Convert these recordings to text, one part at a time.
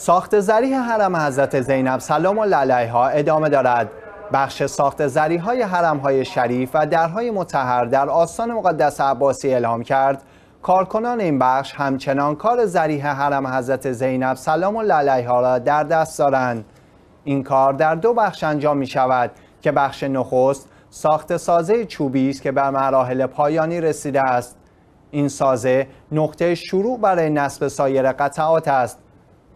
ساخت زریح حرم حضرت زینب سلام و ها ادامه دارد بخش ساخت زریح های حرم های شریف و درهای متحر در آستان مقدس عباسی اعلام کرد کارکنان این بخش همچنان کار زریح حرم حضرت زینب سلام و علیها را در دست دارند این کار در دو بخش انجام می شود که بخش نخست ساخت سازه چوبی است که بر مراحل پایانی رسیده است این سازه نقطه شروع برای نصب سایر قطعات است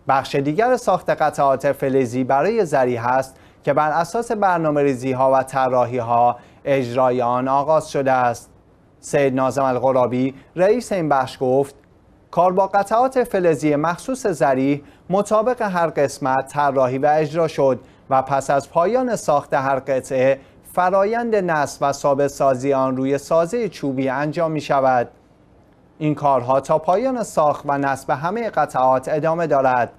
بخش دیگر ساخت قطعات فلزی برای زریح است که بر اساس برنامه ریزی ها و طراحی ها اجرای آن آغاز شده است. سید نازم الغرابی رئیس این بخش گفت کار با قطعات فلزی مخصوص زری مطابق هر قسمت طراحی و اجرا شد و پس از پایان ساخت هر قطعه فرایند نصب و ثابت سازی آن روی سازه چوبی انجام می شود. این کارها تا پایان ساخت و نصب همه قطعات ادامه دارد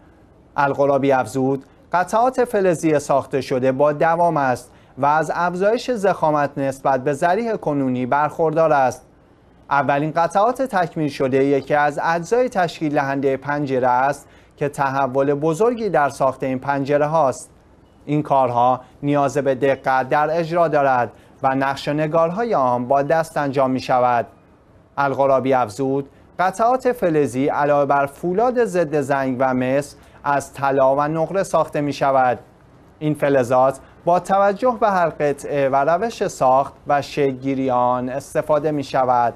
القلابی افزود قطعات فلزی ساخته شده با دوام است و از افزایش زخامت نسبت به ذریح کنونی برخوردار است اولین قطعات تکمیل شده یکی از اجزای تشکیل دهنده پنجره است که تحول بزرگی در ساخت این پنجره هاست این کارها نیاز به دقت در اجرا دارد و نقش نگارهای آن با دست انجام می شود الغرابی افزود قطعات فلزی علاوه بر فولاد ضد زنگ و مس از طلا و نقره ساخته می شود این فلزات با توجه به هر قطعه و روش ساخت و شگیریان استفاده می شود